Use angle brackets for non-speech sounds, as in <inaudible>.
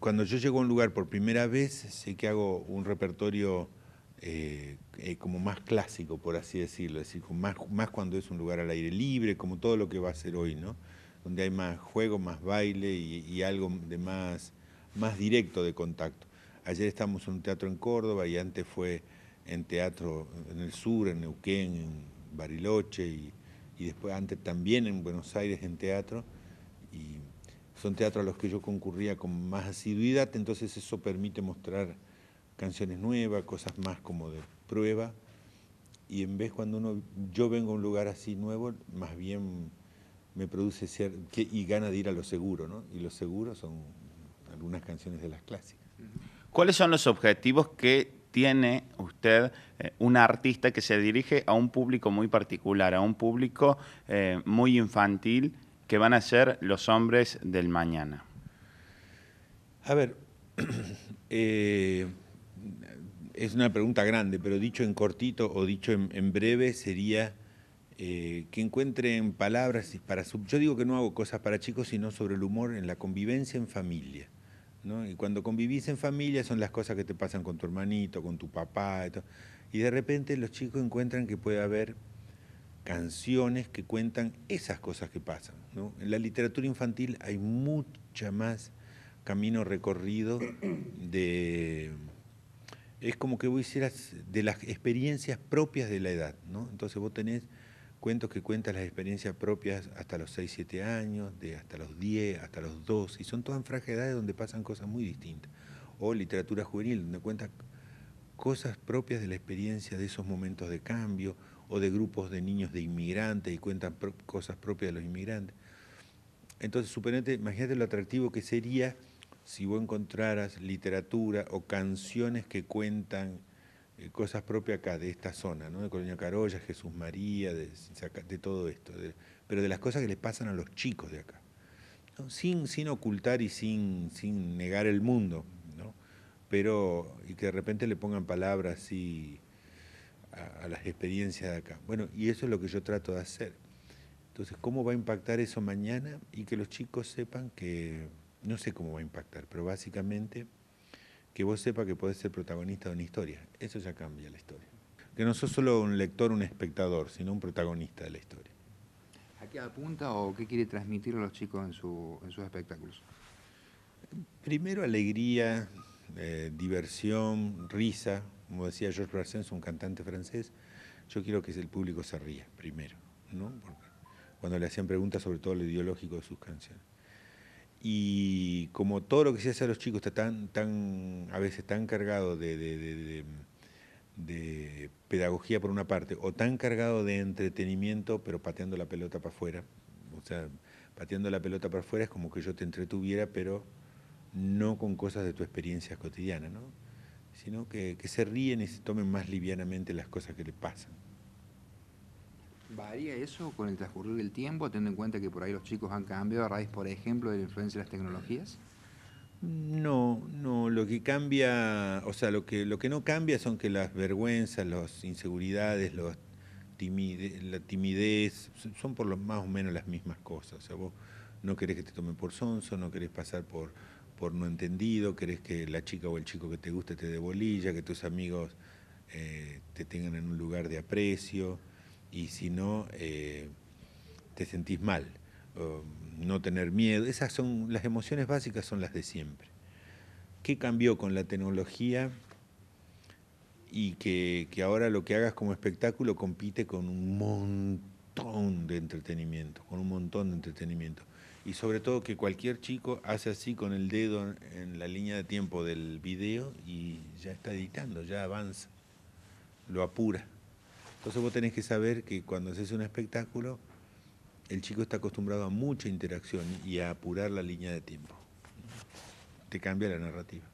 cuando yo llego a un lugar por primera vez, sé que hago un repertorio eh, eh, como más clásico, por así decirlo, es decir, más, más cuando es un lugar al aire libre, como todo lo que va a ser hoy, ¿no? Donde hay más juego, más baile y, algo de más, más directo de contacto. Ayer estábamos en un teatro en Córdoba y antes fue en teatro en el sur, en Neuquén, en Bariloche y, después antes también en Buenos Aires en teatro son teatros a los que yo concurría con más asiduidad, entonces eso permite mostrar canciones nuevas, cosas más como de prueba. Y en vez cuando uno, yo vengo a un lugar así nuevo, más bien me produce ser, y gana de ir a lo seguro, ¿no? Y lo seguro son algunas canciones de las clásicas. ¿Cuáles son los objetivos que tiene usted eh, un artista que se dirige a un público muy particular, a un público eh, muy infantil? que van a ser los hombres del mañana? A ver, <clears throat> eh, es una pregunta grande, pero dicho en cortito o dicho en, breve sería eh, que encuentren palabras para Yo digo que no hago cosas para chicos, sino sobre el humor en la convivencia en familia. Y cuando convivís en familia son las cosas que te pasan con tu hermanito, con tu papá. y de repente los chicos encuentran que puede haber canciones que cuentan esas cosas que pasan. ¿no? En la literatura infantil hay mucha más camino recorrido <coughs> de... Es como que vos hicieras de las experiencias propias de la edad, ¿no? Entonces vos tenés cuentos que cuentan las experiencias propias hasta los 6, 7 años, de hasta los 10, hasta los 12, y son todas en edades donde pasan cosas muy distintas. O literatura juvenil, donde cuenta cosas propias de la experiencia de esos momentos de cambio, o de grupos de niños de inmigrantes y cuentan cosas propias de los inmigrantes. Entonces, suponete, imagínate lo atractivo que sería si vos encontraras literatura o canciones que cuentan eh, cosas propias acá, de esta zona, ¿no? de Colonia Carolla, Jesús María, de, de todo esto, pero de las cosas que les pasan a los chicos de acá. Sin, sin ocultar y sin, sin negar el mundo, ¿no? pero y que de repente le pongan palabras y a, las experiencias de acá. Bueno, y eso es lo que yo trato de hacer. Entonces, ¿cómo va a impactar eso mañana? Y que los chicos sepan que, no sé cómo va a impactar, pero básicamente que vos sepas que podés ser protagonista de una historia. Eso ya cambia la historia. Que no sos solo un lector, un espectador, sino un protagonista de la historia. ¿A qué apunta o qué quiere transmitir a los chicos en, en sus espectáculos? Primero alegría, eh, diversión, risa, como decía George Brassens, un cantante francés, yo quiero que el público se ría primero, ¿no? cuando le hacían preguntas sobre todo lo ideológico de sus canciones. Y como todo lo que se hace a los chicos está tan, tan a veces tan cargado de, de pedagogía por una parte, o tan cargado de entretenimiento, pero pateando la pelota para afuera, o sea, pateando la pelota para afuera es como que yo te entretuviera, pero no con cosas de tu experiencia cotidiana, ¿no? sino que, se ríen y se tomen más livianamente las cosas que le pasan. ¿Varía eso con el transcurrir del tiempo, teniendo en cuenta que por ahí los chicos han cambiado a raíz, por ejemplo, de la influencia de las tecnologías? No, no, lo que cambia, o sea, lo que, lo que no cambia son que las vergüenzas, las inseguridades, los la timidez, son por lo más o menos las mismas cosas. O sea, vos no querés que te tomen por sonso, no querés pasar por, por no entendido, querés que la chica o el chico que te guste te dé bolilla, que tus amigos eh, te tengan en un lugar de aprecio, y si no, eh, te sentís mal, no tener miedo. Esas son, las emociones básicas son las de siempre. ¿Qué cambió con la tecnología? Y que, que ahora lo que hagas como espectáculo compite con un montón de entretenimiento, con un montón de entretenimiento y sobre todo que cualquier chico hace así con el dedo en la línea de tiempo del video y ya está editando, ya avanza, lo apura. Entonces vos tenés que saber que cuando haces un espectáculo, el chico está acostumbrado a mucha interacción y a apurar la línea de tiempo. Te cambia la narrativa.